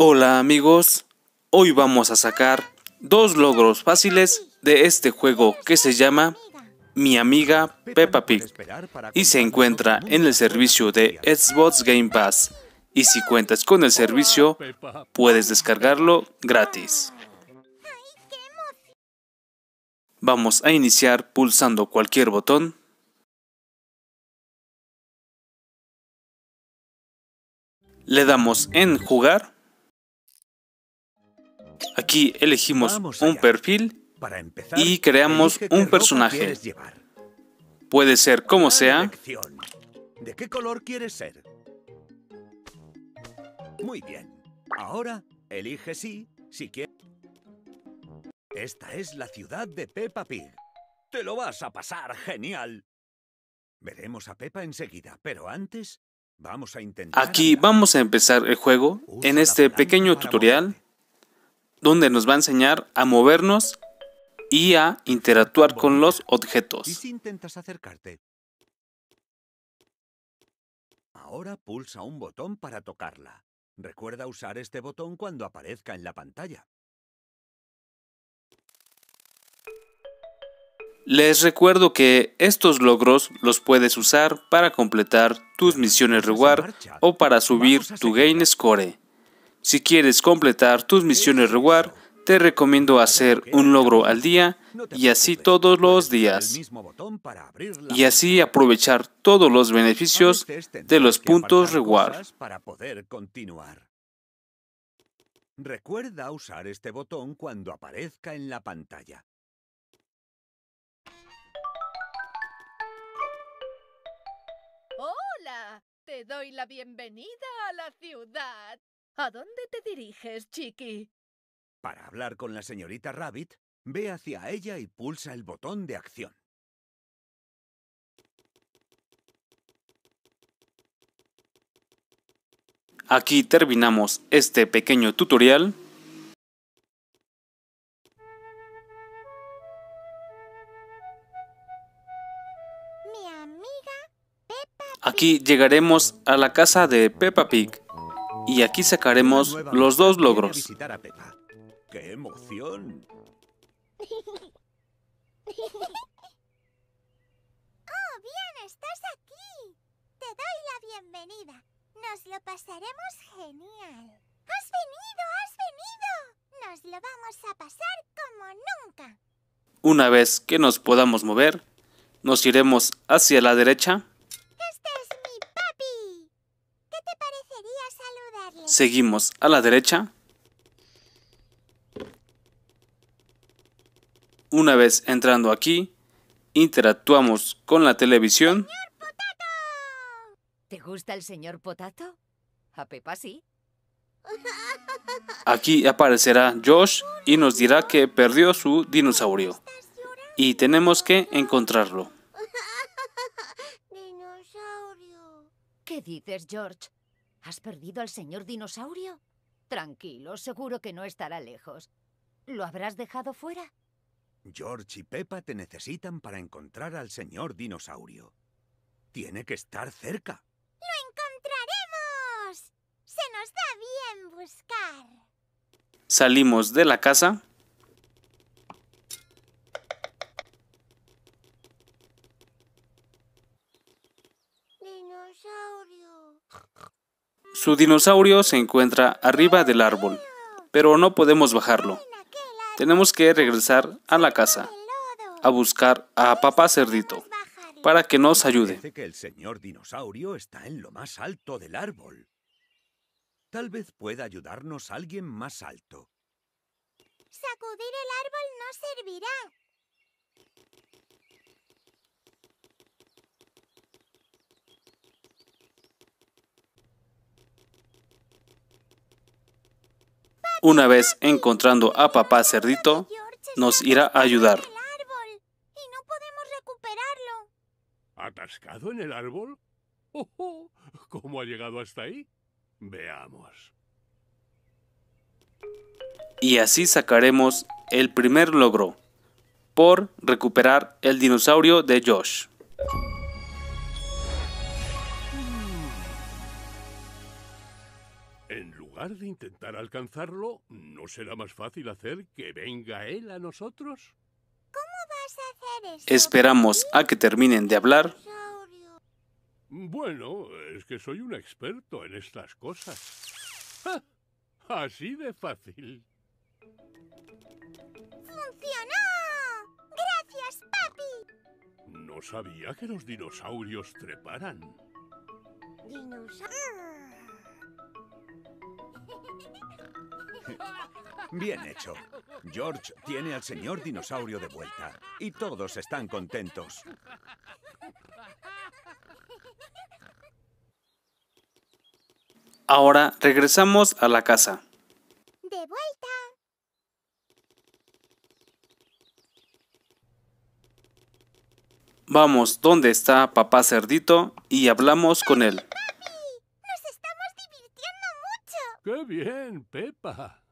Hola amigos, hoy vamos a sacar dos logros fáciles de este juego que se llama Mi amiga Peppa Pig y se encuentra en el servicio de Xbox Game Pass y si cuentas con el servicio puedes descargarlo gratis. Vamos a iniciar pulsando cualquier botón le damos en jugar Aquí elegimos un perfil y creamos un personaje. Puede ser como sea. ¿De qué color quieres ser? Muy bien. Ahora elige sí si quieres. Esta es la ciudad de Peppa Pig. ¡Te lo vas a pasar genial! Veremos a Peppa enseguida, pero antes vamos a intentar... Aquí vamos a empezar el juego en este pequeño tutorial donde nos va a enseñar a movernos y a interactuar con los objetos. Ahora pulsa un botón para tocarla. Recuerda usar este botón cuando aparezca en la pantalla. Les recuerdo que estos logros los puedes usar para completar tus misiones reward o para subir tu gain score. Si quieres completar tus misiones reward, te recomiendo hacer un logro al día y así todos los días. Y así aprovechar todos los beneficios de los puntos reward. Para poder continuar. Recuerda usar este botón cuando aparezca en la pantalla. ¡Hola! Te doy la bienvenida a la ciudad. ¿A dónde te diriges, Chiqui? Para hablar con la señorita Rabbit, ve hacia ella y pulsa el botón de acción. Aquí terminamos este pequeño tutorial. Aquí llegaremos a la casa de Peppa Pig. Y aquí sacaremos los dos logros. ¡Qué emoción! ¡Oh, bien! ¡Estás aquí! Te doy la bienvenida. Nos lo pasaremos genial. ¡Has venido! ¡Has venido! Nos lo vamos a pasar como nunca. Una vez que nos podamos mover, nos iremos hacia la derecha Seguimos a la derecha. Una vez entrando aquí, interactuamos con la televisión. ¿Te gusta el señor Potato? A Pepa sí. Aquí aparecerá Josh y nos dirá que perdió su dinosaurio. Y tenemos que encontrarlo. ¿Qué dices, George? ¿Has perdido al señor dinosaurio? Tranquilo, seguro que no estará lejos. ¿Lo habrás dejado fuera? George y Peppa te necesitan para encontrar al señor dinosaurio. Tiene que estar cerca. ¡Lo encontraremos! Se nos da bien buscar. Salimos de la casa Su dinosaurio se encuentra arriba del árbol, pero no podemos bajarlo. Tenemos que regresar a la casa a buscar a papá cerdito para que nos ayude. Parece que el señor dinosaurio está en lo más alto del árbol. Tal vez pueda ayudarnos alguien más alto. Sacudir el árbol no servirá. Una vez encontrando a papá cerdito, nos irá a ayudar. Y ¿Atascado en el ¡Oh, oh! ha llegado hasta ahí? Veamos. Y así sacaremos el primer logro por recuperar el dinosaurio de Josh. de intentar alcanzarlo, ¿no será más fácil hacer que venga él a nosotros? ¿Cómo vas a hacer eso? Esperamos a que terminen de hablar. Bueno, es que soy un experto en estas cosas. Así de fácil. ¡Funcionó! ¡Gracias, papi! No sabía que los dinosaurios treparan. ¿Dinosaurios? Bien hecho. George tiene al señor dinosaurio de vuelta. Y todos están contentos. Ahora regresamos a la casa. De vuelta. Vamos, ¿dónde está papá cerdito? Y hablamos con él. bien, Pepa.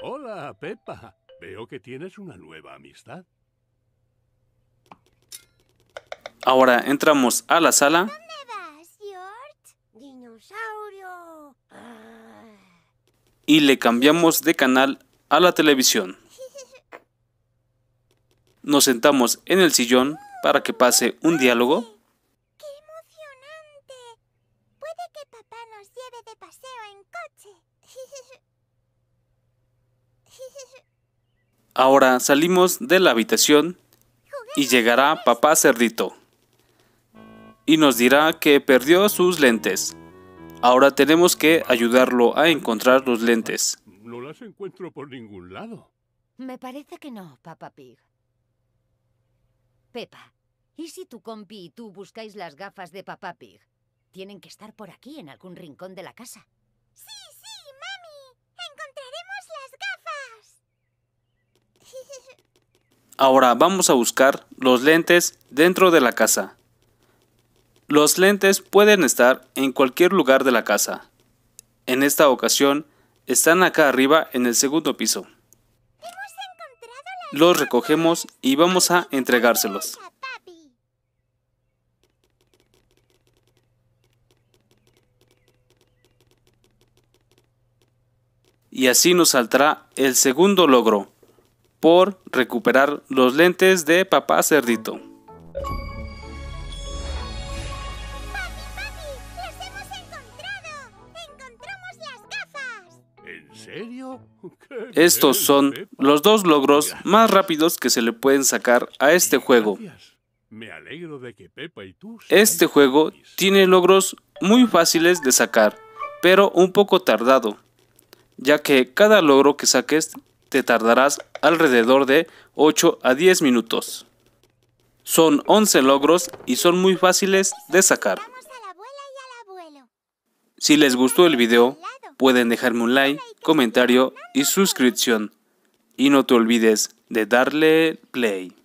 Hola, Pepa. Veo que tienes una nueva amistad. Ahora entramos a la sala. ¿Dónde vas, George? Dinosaurio. Y le cambiamos de canal a la televisión. Nos sentamos en el sillón para que pase un diálogo. Ahora salimos de la habitación y llegará papá cerdito y nos dirá que perdió sus lentes. Ahora tenemos que ayudarlo a encontrar los lentes. No las encuentro por ningún lado. Me parece que no, papá Pig. Pepa, ¿y si tu compi y tú buscáis las gafas de papá Pig? Tienen que estar por aquí, en algún rincón de la casa. ¡Sí! Ahora vamos a buscar los lentes dentro de la casa. Los lentes pueden estar en cualquier lugar de la casa. En esta ocasión, están acá arriba en el segundo piso. Los recogemos y vamos a entregárselos. Y así nos saldrá el segundo logro por recuperar los lentes de papá cerdito. Estos son los dos logros más rápidos que se le pueden sacar a este juego. Este juego tiene logros muy fáciles de sacar, pero un poco tardado, ya que cada logro que saques te tardarás alrededor de 8 a 10 minutos. Son 11 logros y son muy fáciles de sacar. Si les gustó el video, pueden dejarme un like, comentario y suscripción. Y no te olvides de darle play.